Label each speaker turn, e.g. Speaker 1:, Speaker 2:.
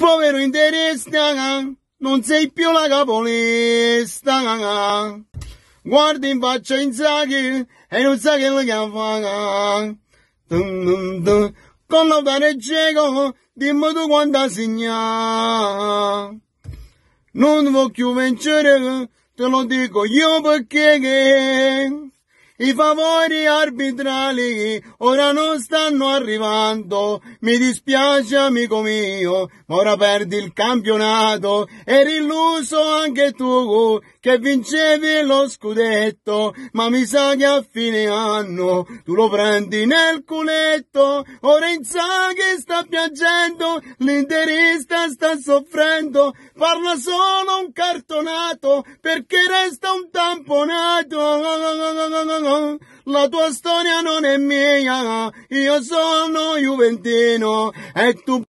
Speaker 1: povero interista, non sei più la capolista. Guarda in faccia in Inzaghi e non sa che la cava. Con lo pare cieco, dimmi tu quanta segna. Non voglio vincere, te lo dico io perché i favori arbitrali ora non stanno arrivando, mi dispiace amico mio, ma ora perdi il campionato, eri illuso anche tu che vincevi lo scudetto, ma mi sa che a fine anno tu lo prendi nel culetto, ora Inzaghi sta piangendo, l'interista sta soffrendo, parla solo un cartonato perché resta un tamponato la tua storia non è mia, io sono Juventino e tu